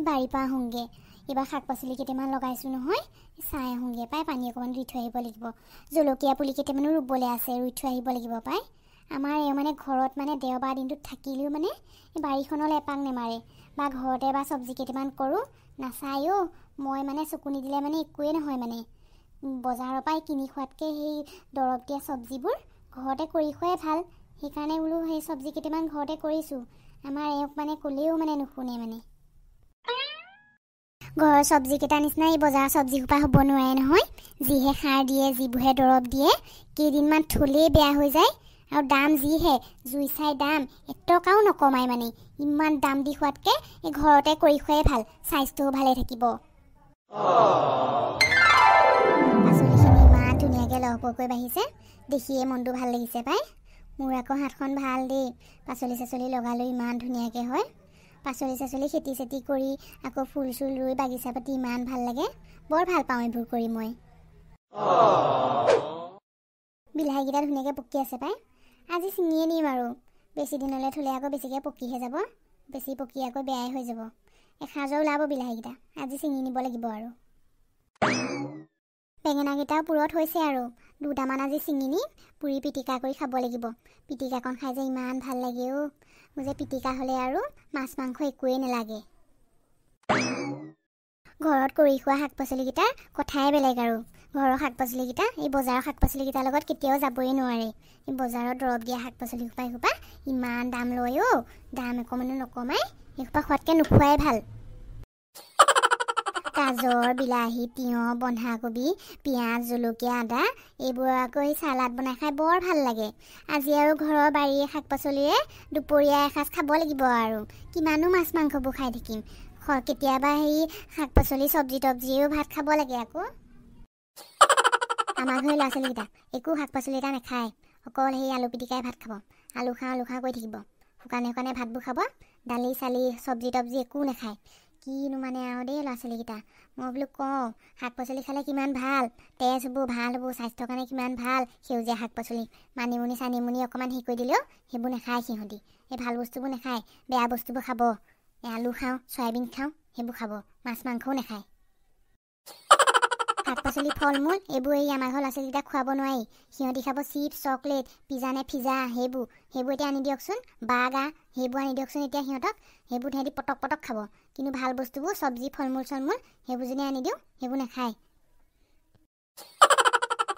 এই বাৰীৰ পৰা আহোঁগৈ এইবাৰ শাক পাচলি কেইটামান লগাইছোঁ নহয় চাই আহোঁগৈ পাই পানী অকণমান ৰুই থৈ আহিব লাগিব জলকীয়া পুলি কেইটামানো ৰুবলৈ আছে ৰুই থৈ আহিব লাগিব পাই আমাৰ এওঁ মানে ঘৰত মানে দেওবাৰ দিনটোত থাকিলেও মানে এই বাৰীখনলৈ এপাক নেমাৰে বা ঘৰতে বা চব্জি কেইটামান কৰোঁ নাচাই অ' মই মানে চকু নিদিলে মানে একোৱেই নহয় মানে বজাৰৰ পৰাই কিনি খোৱাতকৈ সেই দৰৱ দিয়া চব্জিবোৰ ঘৰতে কৰি খোৱাই ভাল সেইকাৰণে বোলো সেই চব্জি কেইটামান ঘৰতে কৰিছোঁ আমাৰ এওঁক মানে ক'লেও মানে নুশুনে মানে ঘৰৰ চব্জি কেইটা চব্জিকেইটাৰ নিচিনাই বজাৰৰ চব্জিসোপা হ'ব নোৱাৰে নহয় যিহে সাৰ দিয়ে যিবোৰহে দৰৱ দিয়ে কেইদিনমান থ'লেই বেয়া হৈ যায় আৰু দাম যিহে জুই চাই দাম এটকাও নকমাই মানে ইমান দাম দি খোৱাতকৈ এই ঘৰতে কৰি খোৱাই ভাল স্বাস্থ্যও ভালে থাকিব পাচলিখিনি ইমান ধুনীয়াকৈ লহপহকৈ বাঢ়িছে দেখিয়ে মনটো ভাল লাগিছে পাই মোৰ আকৌ হাতখন ভাল দেই পাচলি চাচলি লগালেও ইমান ধুনীয়াকৈ হয় পাচলি চাচলি খেতি চেতি কৰি আকৌ ফুল চুল ৰুই বাগিচা পাতি ইমান ভাল লাগে বৰ ভাল পাওঁ এইবোৰ কৰি মই বিলাহীকেইটা ধুনীয়াকৈ পকি আছে পাই আজি ছিঙিয়ে নিম আৰু বেছি দিনলৈ থ'লে আকৌ বেছিকৈ পকিহে যাব বেছি পকি আকৌ বেয়াই হৈ যাব এসাঁজৰ ওলাব বিলাহীকেইটা আজি ছিঙি নিব লাগিব আৰু বেঙেনাকেইটাও পূৰত হৈছে আৰু দুটামান আজি ছিঙি নি পুৰি পিটিকা কৰি খাব লাগিব পিটিকাকণ খাই যে ইমান ভাল লাগে অ' মোৰ যে পিটিকা হ'লে আৰু মাছ মাংস একোৱেই নালাগে ঘৰত কৰি খোৱা শাক পাচলিকেইটাৰ কথাই বেলেগ আৰু ঘৰৰ শাক পাচলিকেইটা এই বজাৰৰ শাক পাচলিকেইটাৰ লগত কেতিয়াও যাবই নোৱাৰে এই বজাৰত দৰৱ দিয়া শাক পাচলি সোপা সোপা ইমান দাম লয় অ' দাম একমানো নকমাই সেইসোপা খোৱাতকৈ নোখোৱাই ভাল গাজৰ বিলাহী তিয়ঁহ বন্ধাকবি পিঁয়াজ জলকীয়া আদা এইবোৰ আকৌ চালাড বনাই খাই বৰ ভাল লাগে আজি আৰু ঘৰৰ বাৰীৰ শাক পাচলিৰে দুপৰীয়া এসাঁজ খাব লাগিব আৰু কিমানো মাছ মাংসবোৰ খাই থাকিম কেতিয়াবা হেৰি শাক পাচলি চব্জি তব্জিও ভাত খাব লাগে আকৌ আমাৰ ঘৰৰ ল'ৰা ছোৱালীকেইটা একো শাক পাচলি এটা নাখায় অকল সেই আলু পিটিকাই ভাত খাব আলু খাওঁ আলু খাওঁ কৈ থাকিব শুকানে শুকানে ভাতবোৰ খাব দালি চালি চব্জি তব্জি একো নাখায় কিনো মানে আৰু দেই ল'ৰা ছোৱালীকেইটা মই বোলো কওঁ শাক পাচলি খালে কিমান ভাল তেজ হ'ব ভাল হ'ব স্বাস্থ্যৰ কাৰণে কিমান ভাল সেউজীয়া শাক পাচলি মানিমুনি চানিমুনি অকণমান হেৰি কৰি দিলেও সেইবোৰ নাখায় সিহঁতি সেই ভাল বস্তুবোৰ নাখায় বেয়া বস্তুবোৰ খাব এই আলু খাওঁ চয়াবিন খাওঁ সেইবোৰ খাব মাছ মাংসও নাখায় শাক পাচলি ফল মূল এইবোৰ এই আমাৰ ঘৰ ল'ৰা ছোৱালীকেইটা খুৱাব নোৱাৰি সিহঁতি খাব চিপ্ছ চকলেট পিজ্জা নে ফিজা সেইবোৰ সেইবোৰ এতিয়া আনি দিয়কচোন বাগা সেইবোৰ আনি দিয়কচোন এতিয়া সিহঁতক সেইবোৰ সিহঁতি পটক পটক খাব কিন্তু ভাল বস্তুবোৰ চব্জি ফল মূল চল মূল সেইবোৰ যদি আনি দিওঁ সেইবোৰ নাখায়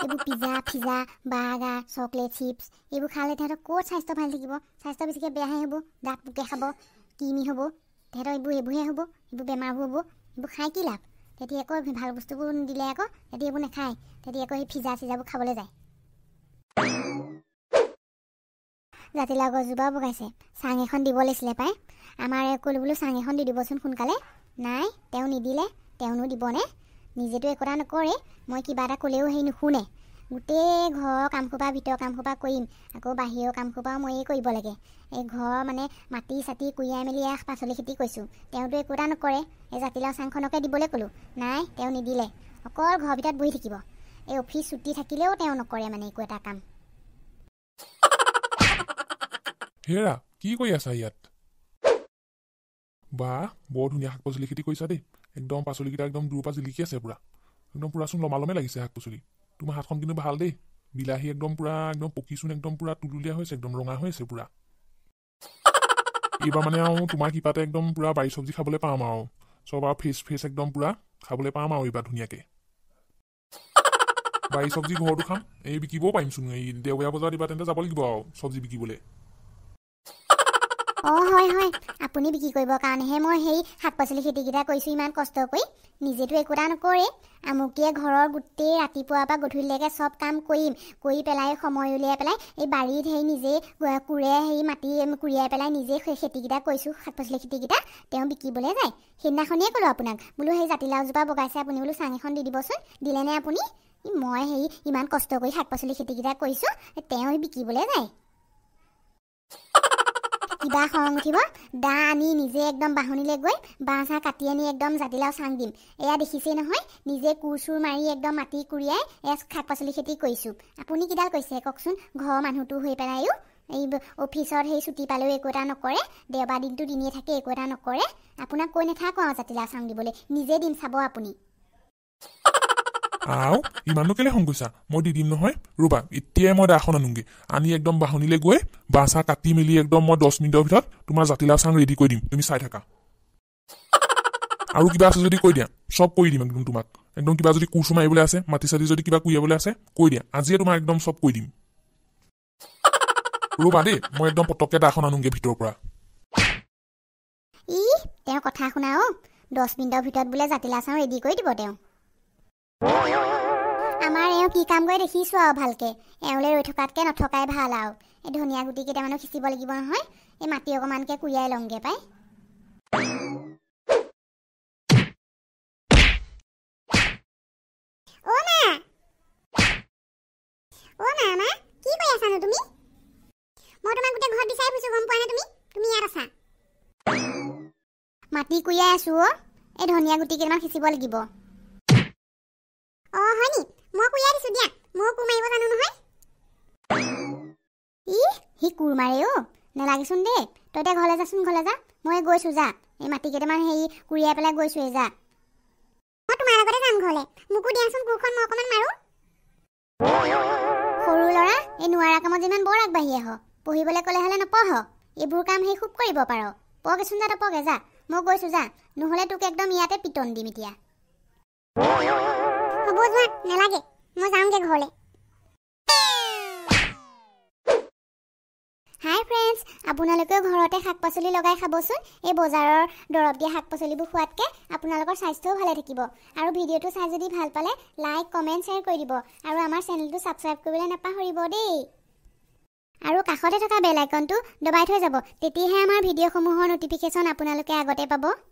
এইবোৰ পিজ্জা ফিজা বাগা চকলেট চিপ্ছ এইবোৰ খালে তাহাঁতক ক'ত স্বাস্থ্য ভাল থাকিব স্বাস্থ্য বেছিকৈ বেয়াহে হ'ব দাঁত পোকে খাব কৃমি হ'ব তাহাঁতক এইবোৰ এইবোৰহে হ'ব এইবোৰ বেমাৰবোৰ হ'ব এইবোৰ খাই কি লাভ সিহঁতি আকৌ ভাল বস্তুবোৰ নিদিলে আকৌ সিহঁতি এইবোৰ নাখায় তেহেঁতি আকৌ সেই ফিজা চিজাবোৰ খাবলৈ যায় জাতিলাও গছজোপাও বগাইছে চাং এখন দিব লাগিছিলে পায় আমাৰ এই ক'লো বোলো চাং এখন দি দিবচোন সোনকালে নাই তেওঁ নিদিলে তেওঁনো দিবনে নিজেতো একোটা নকৰে মই কিবা এটা ক'লেও সেই নুশুনে গোটেই ঘৰৰ কাম কামসোপা ভিতৰৰ কাম কামসোপা কৰিম আকৌ বাহিৰৰ কাম কামসোপাও ময়ে কৰিব লাগে এই ঘৰ মানে মাটি চাটি কুৰিয়াই মেলি এয়া পাচলি খেতি কৰিছোঁ তেওঁতো একো এটা নকৰে এই জাতিলাও চাংখনকে দিবলৈ ক'লোঁ নাই তেওঁ নিদিলে অকল ঘৰৰ ভিতৰত বহি থাকিব এই অফিচ ছুটি থাকিলেও তেওঁ নকৰে মানে একো এটা কাম হেৰা কি কৰি আছা ইয়াত বা বৰ ধুনীয়া শাক পাচলি খেতি কৰিছা দেই একদম পাচলিকেইটা একদম দূৰৰ পৰা জিলিকি আছে পুৰা একদম পুৰাচোন লমালমে লাগিছে শাক পাচলি তোমাৰ হাতখন কিন্তু ভাল দেই বিলাহী একদম পুৰা একদম পকিচোন একদম পুৰা তুলুলীয়া হৈছে একদম ৰঙা হৈছে পুৰা এইবাৰ মানে আৰু তোমাৰ কিবাতে একদম পুৰা বাৰী চব্জি খাবলৈ পাম আৰু চব আৰু ফ্ৰেছ ফ্ৰেছ একদম পুৰা খাবলৈ পাম আৰু এইবাৰ ধুনীয়াকৈ বাৰী চব্জি ঘৰতো খাম এই বিকিবও পাৰিমচোন এই দেওবাৰীয়া বজাৰত এইবাৰ তেন্তে যাব লাগিব আৰু চব্জি বিকিবলৈ অ হয় হয় আপুনি বিক্ৰী কৰিবৰ কাৰণেহে মই সেই শাক পাচলি খেতিকেইটা কৰিছোঁ ইমান কষ্ট কৰি নিজেতো একোটা নকৰে আমুকীয়ে ঘৰৰ গোটেই ৰাতিপুৱাৰ পৰা গধূলিলৈকে চব কাম কৰিম কৰি পেলাই সময় উলিয়াই পেলাই এই বাৰীত সেই নিজেই কোৰে সেই মাটি কুৰিয়াই পেলাই নিজেই সেই খেতিকেইটা কৰিছোঁ শাক পাচলি খেতিকেইটা তেওঁ বিকিবলৈ যায় সেইদিনাখনেই ক'লোঁ আপোনাক বোলো সেই জাতিলাওজোপা বগাইছে আপুনি বোলো চাং এখন দি দিবচোন দিলেনে আপুনি মই সেই ইমান কষ্ট কৰি শাক পাচলি খেতিকেইটা কৰিছোঁ তেওঁ বিকিবলৈ যায় কিবা খং উঠিব দা আনি নিজে একদম বাহনিলৈ গৈ বাঁহ চাহ কাটি আনি একদম জাতিলাও চাং দিম এয়া দেখিছেই নহয় নিজে কোৰ চোৰ মাৰি একদম মাটি কুৰিয়াই এছ শাক পাচলি খেতি কৰিছোঁ আপুনি কিডাল কৈছে কওকচোন ঘৰৰ মানুহটো হৈ পেলাইও এই অফিচত সেই ছুটি পালেও একো এটা নকৰে দেওবাৰ দিনটো দিনেই থাকে একো এটা নকৰে আপোনাক কৈ নাথাকোঁ আৰু জাতিলাও চাং দিবলৈ নিজে দিম চাব আপুনি আও ইমানো কেলে সংগৈছা মই দি দিম নহয় ৰবা এতিয়াই মই দাখন আনোগে আনি একদম বাহনিলে গৈ বাঁহ চাহ কাটি মেলি একদম মই দহ মিনিটৰ ভিতৰত তোমাৰ জাতিলাও চাং ৰেডি কৰি দিম তুমি চাই থাকা আৰু কিবা আছে যদি কৈ দিয়া চব কৰি দিম একদম তোমাক একদম কিবা যদি কোৰ্চ মাৰিবলৈ আছে মাটি চাটি যদি কিবা কুৰিয়াবলৈ আছে কৈ দিয়া আজিয়ে তোমাক একদম চব কৈ দিম ৰবা দেই মই একদম পটককে দাখন আনোগে ভিতৰৰ পৰা তেওঁ কথা শুনা অ দহ মিনিটৰ ভিতৰত বোলে জাতিলা চাওঁ ৰেডি কৰি দিব তেওঁ আমাৰ এওঁ কি কাম কৰি দেখিছোঁ আৰু ভালকৈ এওঁলৈ ৰৈ থকাতকৈ নথকাই ভাল আৰু এই ধনিয়া গুটি কেইটামানো সিঁচিব লাগিব নহয় এই মাটি অকণমানকৈ কুৰিয়াই লওঁগৈ পাই মাটি কুৰিয়াই আছো অ' এই ধনিয়া গুটি কেইটামান সিঁচিব লাগিব অ হনি মই কুইয়া দিছো দিয়া মই কুমাৰিব জানো নহয় ইহ সি কুৰমাৰে অ নেলাগেচোন দে তই এতিয়া ঘৰলৈ যাচোন ঘৰলৈ যা মই গৈছো যা এই মাটি কেইটামান হেৰি কুৰিয়াই পেলাই গৈছো এই যা মই তোমাৰ লগতে যাম ঘৰলৈ মোকো দিয়াচোন কোৰখন মই অকণমান মাৰো সৰু ল'ৰা এই নোৱাৰা কামত যিমান বৰ আগবাঢ়ি আহ পঢ়িবলৈ ক'লে হ'লে নপঢ় এইবোৰ কাম সেই খুব কৰিব পাৰ পগেচোন যা তই পগে যা মই গৈছো যা নহ'লে তোক একদম ইয়াতে পিটন দিম এতিয়া বোজ মাত নালাগে মই যামগে ঘৰলে হাই ফ্ৰেণ্ডছ আপোনালোকেও ঘৰতে শাক পাচলি লগাই খাবচোন এই বজাৰৰ দৰৱ দিয়া শাক পাচলিবোৰ খোৱাতকৈ আপোনালোকৰ স্বাস্থ্যও ভালে থাকিব আৰু ভিডিঅ'টো চাই যদি ভাল পালে লাইক কমেণ্ট শ্বেয়াৰ কৰি দিব আৰু আমাৰ চেনেলটো ছাবস্ক্ৰাইব কৰিবলৈ নাপাহৰিব দেই আৰু কাষতে থকা বেল আইকনটো দবাই থৈ যাব তেতিয়াহে আমাৰ ভিডিঅ'সমূহৰ নটিফিকেশ্যন আপোনালোকে আগতে পাব